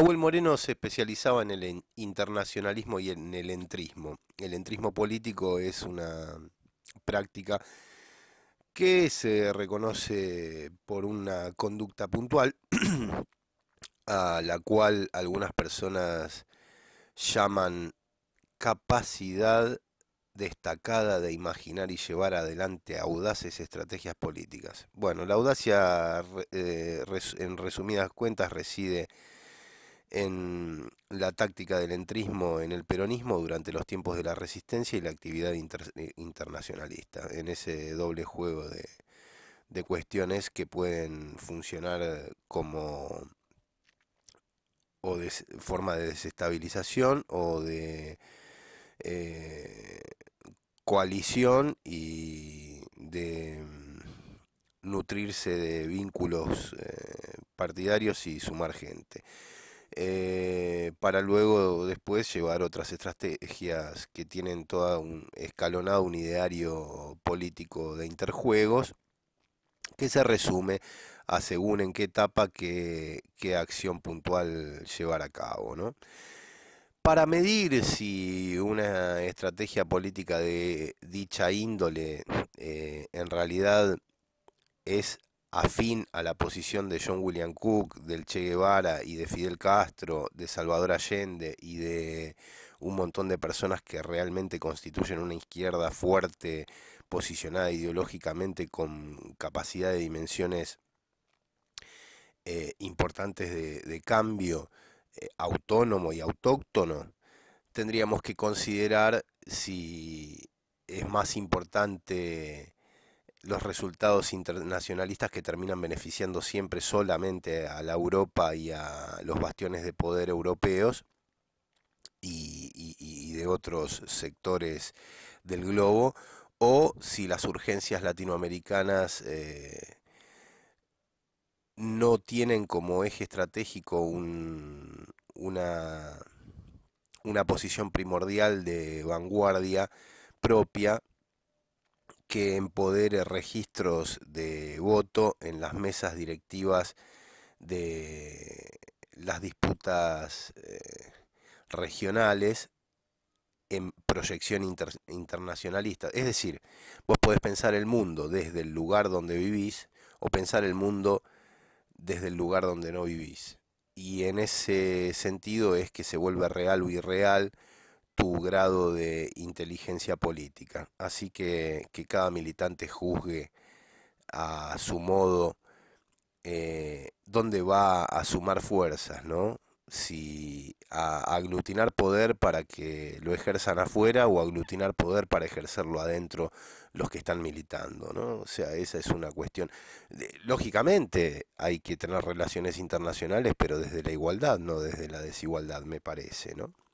Abuel Moreno se especializaba en el internacionalismo y en el entrismo. El entrismo político es una práctica que se reconoce por una conducta puntual a la cual algunas personas llaman capacidad destacada de imaginar y llevar adelante audaces estrategias políticas. Bueno, la audacia eh, en resumidas cuentas reside en la táctica del entrismo en el peronismo durante los tiempos de la resistencia y la actividad eh, internacionalista, en ese doble juego de, cuestiones que pueden funcionar como o de forma de desestabilización o de eh, coalición y de mm, nutrirse de vínculos eh, partidarios y sumar gente. Eh, para luego después llevar otras estrategias que tienen toda un escalonado, un ideario político de interjuegos, que se resume a según en qué etapa qué, acción puntual llevar a cabo. ¿no? Para medir si una estrategia política de dicha índole eh, en realidad es afín a la posición de John William Cook, del Che Guevara y de Fidel Castro, de Salvador Allende y de un montón de personas que realmente constituyen una izquierda fuerte, posicionada ideológicamente con capacidad de dimensiones eh, importantes de, cambio, eh, autónomo y autóctono, tendríamos que considerar si es más importante los resultados internacionalistas que terminan beneficiando siempre solamente a la Europa y a los bastiones de poder europeos y, de otros sectores del globo, o si las urgencias latinoamericanas eh, no tienen como eje estratégico una, una posición primordial de vanguardia propia, que empodere registros de voto en las mesas directivas de las disputas eh, regionales en proyección internacionalista. Es decir, vos podés pensar el mundo desde el lugar donde vivís o pensar el mundo desde el lugar donde no vivís. Y en ese sentido es que se vuelve real o irreal grado de inteligencia política. Así que que cada militante juzgue a su modo eh, dónde va a sumar fuerzas, ¿no? Si aglutinar poder para que lo ejerzan afuera o aglutinar poder para ejercerlo adentro los que están militando, ¿no? O sea, esa es una cuestión. Lógicamente hay que tener relaciones internacionales, pero desde la igualdad, no desde la desigualdad, me parece, ¿no?